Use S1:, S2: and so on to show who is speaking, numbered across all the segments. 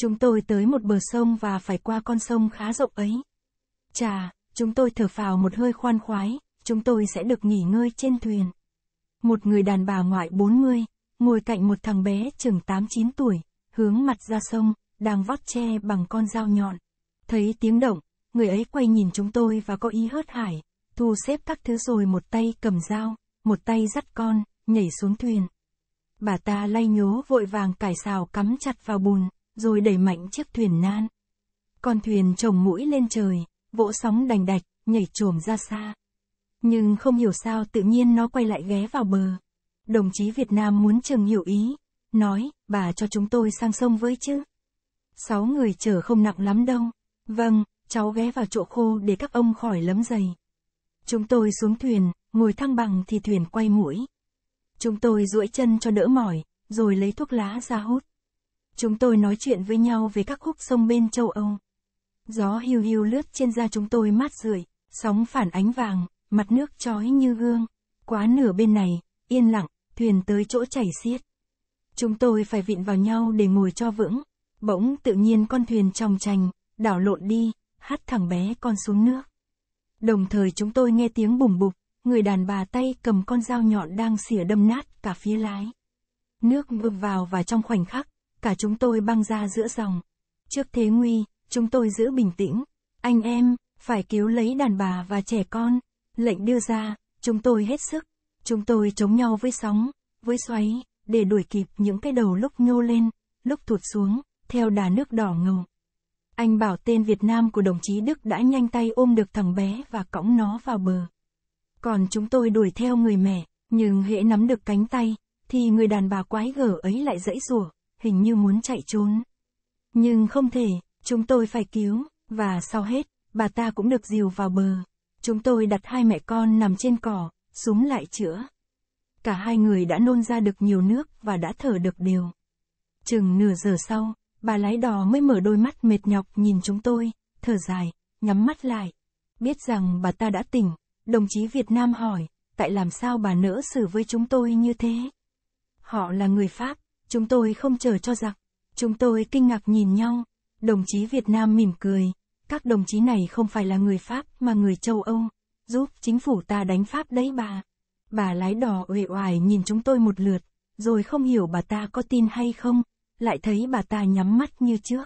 S1: Chúng tôi tới một bờ sông và phải qua con sông khá rộng ấy. Chà, chúng tôi thở phào một hơi khoan khoái, chúng tôi sẽ được nghỉ ngơi trên thuyền. Một người đàn bà ngoại 40, ngồi cạnh một thằng bé chừng 8-9 tuổi, hướng mặt ra sông, đang vót tre bằng con dao nhọn. Thấy tiếng động, người ấy quay nhìn chúng tôi và có ý hớt hải, thu xếp các thứ rồi một tay cầm dao, một tay dắt con, nhảy xuống thuyền. Bà ta lay nhố vội vàng cải xào cắm chặt vào bùn, rồi đẩy mạnh chiếc thuyền nan. Con thuyền trồng mũi lên trời, vỗ sóng đành đạch, nhảy chuồng ra xa. Nhưng không hiểu sao tự nhiên nó quay lại ghé vào bờ. Đồng chí Việt Nam muốn chừng hiểu ý, nói, bà cho chúng tôi sang sông với chứ. Sáu người chở không nặng lắm đâu. Vâng, cháu ghé vào chỗ khô để các ông khỏi lấm dày. Chúng tôi xuống thuyền, ngồi thăng bằng thì thuyền quay mũi. Chúng tôi duỗi chân cho đỡ mỏi, rồi lấy thuốc lá ra hút. Chúng tôi nói chuyện với nhau về các khúc sông bên châu Âu. Gió hiu hiu lướt trên da chúng tôi mát rượi, sóng phản ánh vàng, mặt nước trói như gương. Quá nửa bên này, yên lặng, thuyền tới chỗ chảy xiết. Chúng tôi phải vịn vào nhau để ngồi cho vững. Bỗng tự nhiên con thuyền tròng trành, đảo lộn đi, hắt thằng bé con xuống nước. Đồng thời chúng tôi nghe tiếng bùm bụp, người đàn bà tay cầm con dao nhọn đang xỉa đâm nát cả phía lái. Nước ngược vào và trong khoảnh khắc, cả chúng tôi băng ra giữa dòng. Trước thế nguy, chúng tôi giữ bình tĩnh. Anh em, phải cứu lấy đàn bà và trẻ con. Lệnh đưa ra, chúng tôi hết sức. Chúng tôi chống nhau với sóng, với xoáy, để đuổi kịp những cái đầu lúc nhô lên, lúc thụt xuống, theo đà nước đỏ ngầu. Anh bảo tên Việt Nam của đồng chí Đức đã nhanh tay ôm được thằng bé và cõng nó vào bờ. Còn chúng tôi đuổi theo người mẹ, nhưng hễ nắm được cánh tay, thì người đàn bà quái gở ấy lại dãy rủa hình như muốn chạy trốn. Nhưng không thể, chúng tôi phải cứu, và sau hết, bà ta cũng được dìu vào bờ. Chúng tôi đặt hai mẹ con nằm trên cỏ, súng lại chữa. Cả hai người đã nôn ra được nhiều nước và đã thở được đều. Chừng nửa giờ sau, bà lái đò mới mở đôi mắt mệt nhọc nhìn chúng tôi, thở dài, nhắm mắt lại. Biết rằng bà ta đã tỉnh, đồng chí Việt Nam hỏi, tại làm sao bà nỡ xử với chúng tôi như thế? Họ là người Pháp, Chúng tôi không chờ cho giặc. Chúng tôi kinh ngạc nhìn nhau. Đồng chí Việt Nam mỉm cười. Các đồng chí này không phải là người Pháp mà người châu Âu. Giúp chính phủ ta đánh Pháp đấy bà. Bà lái đò uể oải nhìn chúng tôi một lượt, rồi không hiểu bà ta có tin hay không, lại thấy bà ta nhắm mắt như trước.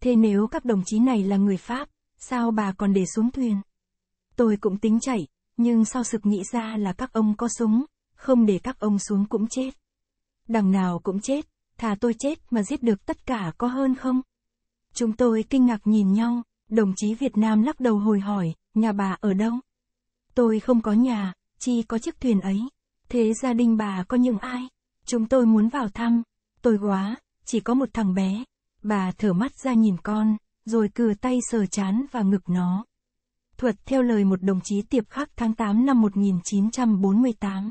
S1: Thế nếu các đồng chí này là người Pháp, sao bà còn để xuống thuyền? Tôi cũng tính chạy, nhưng sau sực nghĩ ra là các ông có súng, không để các ông xuống cũng chết đằng nào cũng chết, thà tôi chết mà giết được tất cả có hơn không? Chúng tôi kinh ngạc nhìn nhau, đồng chí Việt Nam lắc đầu hồi hỏi, nhà bà ở đâu? Tôi không có nhà, chỉ có chiếc thuyền ấy. Thế gia đình bà có những ai? Chúng tôi muốn vào thăm. Tôi quá, chỉ có một thằng bé. Bà thở mắt ra nhìn con, rồi cừa tay sờ chán và ngực nó. Thuật theo lời một đồng chí tiệp khắc tháng 8 năm 1948.